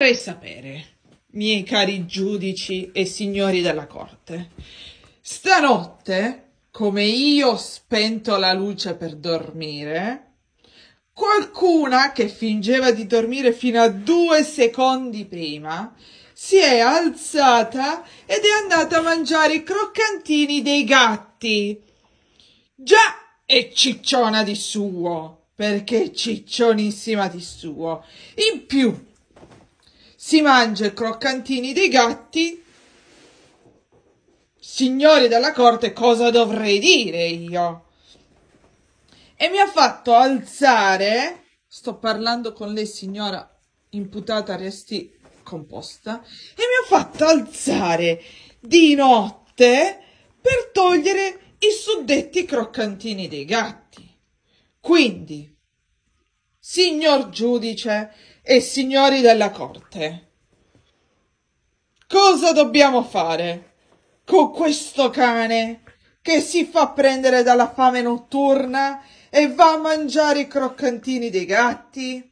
Vorrei sapere, miei cari giudici e signori della corte, stanotte, come io ho spento la luce per dormire, qualcuna che fingeva di dormire fino a due secondi prima si è alzata ed è andata a mangiare i croccantini dei gatti. Già è cicciona di suo, perché è ciccionissima di suo. In più, si mangia i croccantini dei gatti. Signori della corte, cosa dovrei dire io? E mi ha fatto alzare, sto parlando con lei signora imputata, resti composta, e mi ha fatto alzare di notte per togliere i suddetti croccantini dei gatti. Quindi, signor giudice, e signori della corte. Cosa dobbiamo fare con questo cane che si fa prendere dalla fame notturna e va a mangiare i croccantini dei gatti?